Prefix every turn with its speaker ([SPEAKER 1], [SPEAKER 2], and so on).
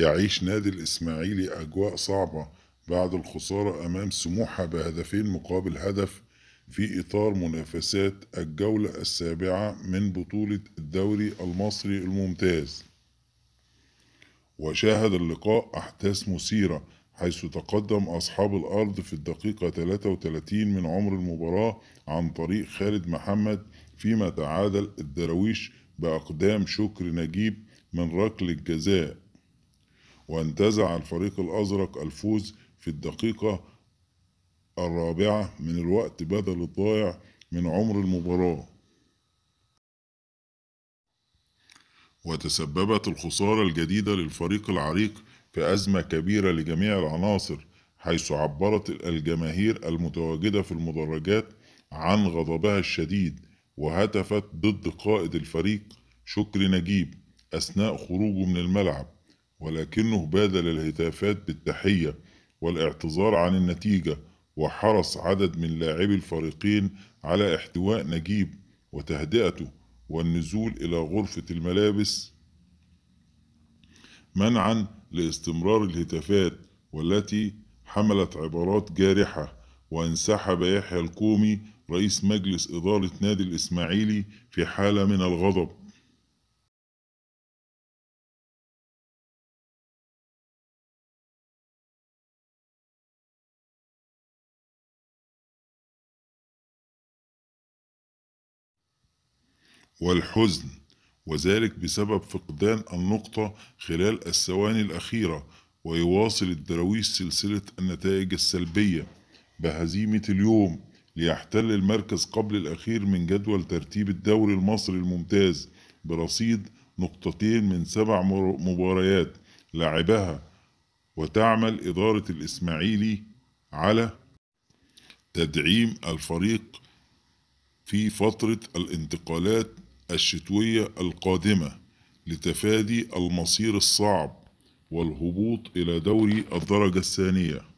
[SPEAKER 1] يعيش نادي الإسماعيلي أجواء صعبة بعد الخسارة أمام سموحة بهدفين مقابل هدف في إطار منافسات الجولة السابعة من بطولة الدوري المصري الممتاز وشاهد اللقاء أحداث مثيرة حيث تقدم أصحاب الأرض في الدقيقة 33 من عمر المباراة عن طريق خالد محمد فيما تعادل الدراويش بأقدام شكر نجيب من ركل الجزاء وانتزع الفريق الأزرق الفوز في الدقيقة الرابعة من الوقت بدل الضائع من عمر المباراة وتسببت الخسارة الجديدة للفريق العريق في أزمة كبيرة لجميع العناصر حيث عبرت الجماهير المتواجدة في المدرجات عن غضبها الشديد وهتفت ضد قائد الفريق شكري نجيب أثناء خروجه من الملعب ولكنه بادل الهتافات بالتحية والاعتذار عن النتيجة وحرص عدد من لاعبي الفريقين على احتواء نجيب وتهدئته والنزول إلى غرفة الملابس منعا لاستمرار الهتافات والتي حملت عبارات جارحة وانسحب يحيى الكومي رئيس مجلس إدارة نادي الإسماعيلي في حالة من الغضب والحزن وذلك بسبب فقدان النقطة خلال الثواني الأخيرة ويواصل الدراويش سلسلة النتائج السلبية بهزيمة اليوم ليحتل المركز قبل الأخير من جدول ترتيب الدوري المصري الممتاز برصيد نقطتين من سبع مباريات لعبها وتعمل إدارة الإسماعيلي على تدعيم الفريق في فترة الانتقالات الشتوية القادمة لتفادي المصير الصعب والهبوط إلى دوري الدرجة الثانية